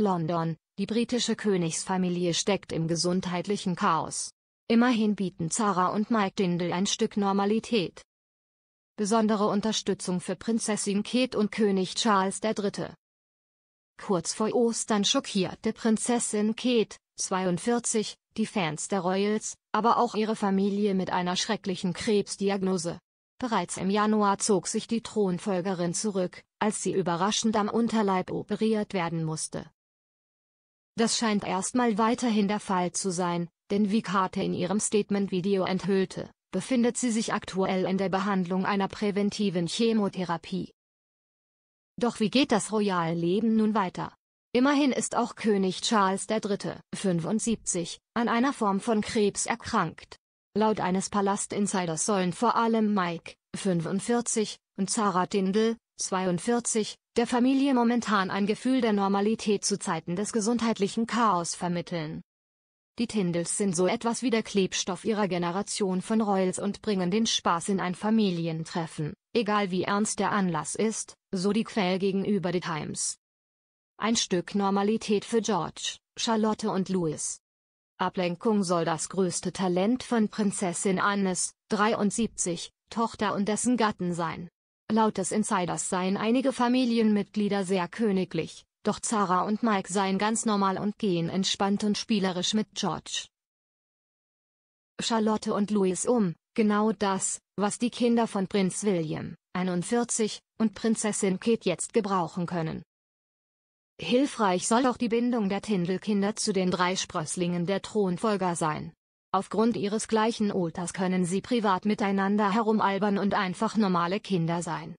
London, die britische Königsfamilie steckt im gesundheitlichen Chaos. Immerhin bieten Zara und Mike Dindel ein Stück Normalität. Besondere Unterstützung für Prinzessin Kate und König Charles III. Kurz vor Ostern schockierte Prinzessin Kate, 42, die Fans der Royals, aber auch ihre Familie mit einer schrecklichen Krebsdiagnose. Bereits im Januar zog sich die Thronfolgerin zurück, als sie überraschend am Unterleib operiert werden musste. Das scheint erstmal weiterhin der Fall zu sein, denn wie Karte in ihrem Statement-Video enthüllte, befindet sie sich aktuell in der Behandlung einer präventiven Chemotherapie. Doch wie geht das royale Leben nun weiter? Immerhin ist auch König Charles III. 75 an einer Form von Krebs erkrankt. Laut eines Palast-Insiders sollen vor allem Mike 45 und Sarah Tindall 42 der Familie momentan ein Gefühl der Normalität zu Zeiten des gesundheitlichen Chaos vermitteln. Die Tindels sind so etwas wie der Klebstoff ihrer Generation von Royals und bringen den Spaß in ein Familientreffen, egal wie ernst der Anlass ist, so die Quell gegenüber The Times. Ein Stück Normalität für George, Charlotte und Louis. Ablenkung soll das größte Talent von Prinzessin Annes, 73, Tochter und dessen Gatten sein. Laut des Insiders seien einige Familienmitglieder sehr königlich, doch Zara und Mike seien ganz normal und gehen entspannt und spielerisch mit George. Charlotte und Louis um, genau das, was die Kinder von Prinz William, 41, und Prinzessin Kate jetzt gebrauchen können. Hilfreich soll auch die Bindung der Tindelkinder zu den drei Sprösslingen der Thronfolger sein. Aufgrund ihres gleichen Alters können sie privat miteinander herumalbern und einfach normale Kinder sein.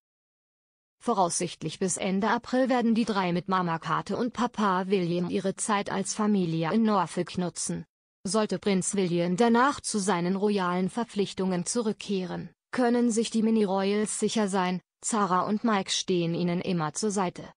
Voraussichtlich bis Ende April werden die drei mit Mama Kate und Papa William ihre Zeit als Familie in Norfolk nutzen. Sollte Prinz William danach zu seinen royalen Verpflichtungen zurückkehren, können sich die Mini-Royals sicher sein, Zara und Mike stehen ihnen immer zur Seite.